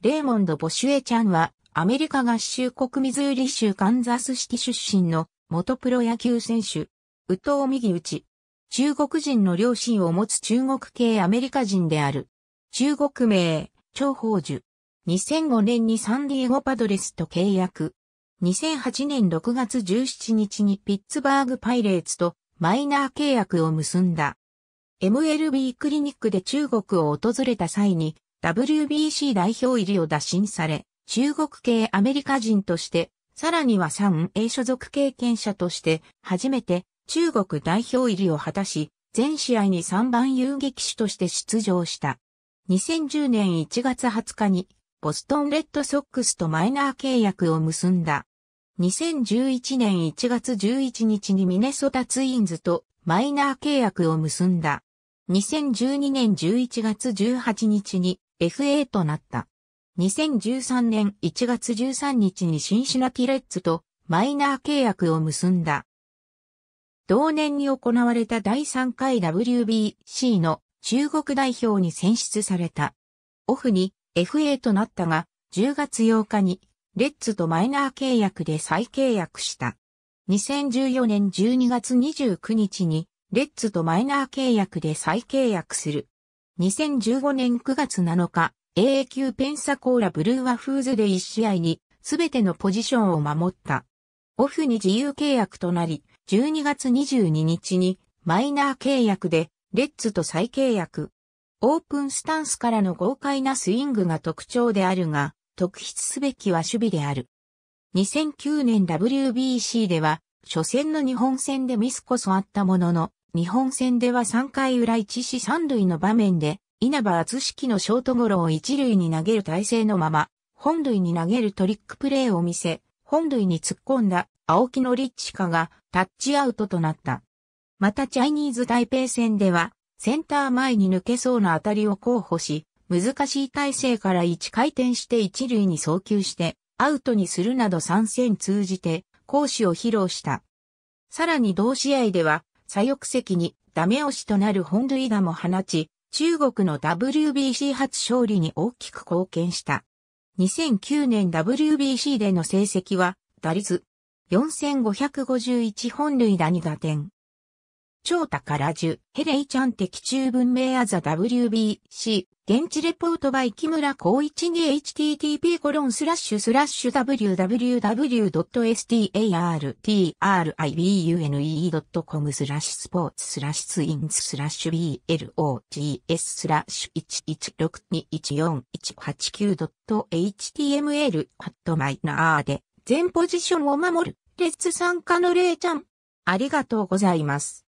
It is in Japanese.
レーモンド・ボシュエちゃんは、アメリカ合衆国ミズーリ州カンザス式出身の元プロ野球選手、宇藤右内。中国人の両親を持つ中国系アメリカ人である。中国名、張宝樹。2005年にサンディエゴパドレスと契約。2008年6月17日にピッツバーグパイレーツとマイナー契約を結んだ。MLB クリニックで中国を訪れた際に WBC 代表入りを打診され、中国系アメリカ人として、さらには 3A 所属経験者として、初めて中国代表入りを果たし、全試合に3番遊撃手として出場した。2010年1月20日に、ボストンレッドソックスとマイナー契約を結んだ。2011年1月11日にミネソタツインズとマイナー契約を結んだ。2012年11月18日に FA となった。2013年1月13日にシンシナティレッツとマイナー契約を結んだ。同年に行われた第3回 WBC の中国代表に選出された。オフに FA となったが、10月8日にレッツとマイナー契約で再契約した。2014年12月29日にレッツとマイナー契約で再契約する。2015年9月7日、AA 級ペンサコーラブルーワフーズで1試合に全てのポジションを守った。オフに自由契約となり、12月22日にマイナー契約でレッツと再契約。オープンスタンスからの豪快なスイングが特徴であるが、特筆すべきは守備である。2009年 WBC では、初戦の日本戦でミスこそあったものの、日本戦では3回裏1死3塁の場面で、稲葉厚式のショートゴロを1塁に投げる体勢のまま、本塁に投げるトリックプレーを見せ、本塁に突っ込んだ青木のリッチカがタッチアウトとなった。またチャイニーズ台北戦では、センター前に抜けそうな当たりを候補し、難しい体勢から1回転して1塁に送球して、アウトにするなど3戦通じて、攻守を披露した。さらに同試合では、左翼席にダメ押しとなる本塁打も放ち、中国の WBC 初勝利に大きく貢献した。2009年 WBC での成績は、打率4551本塁打2打点、超宝樹、ヘレイちゃん的中文明アザ WBC、現地レポートバイ木村光一に http コロンスラッシュスラッシュ www.startribune.com スラッシュスポーツスラッシュツインスラッシュ blogs スラッシュ 116214189.html ハットマイナーで全ポジションを守るレッツ参加のレイちゃんありがとうございます。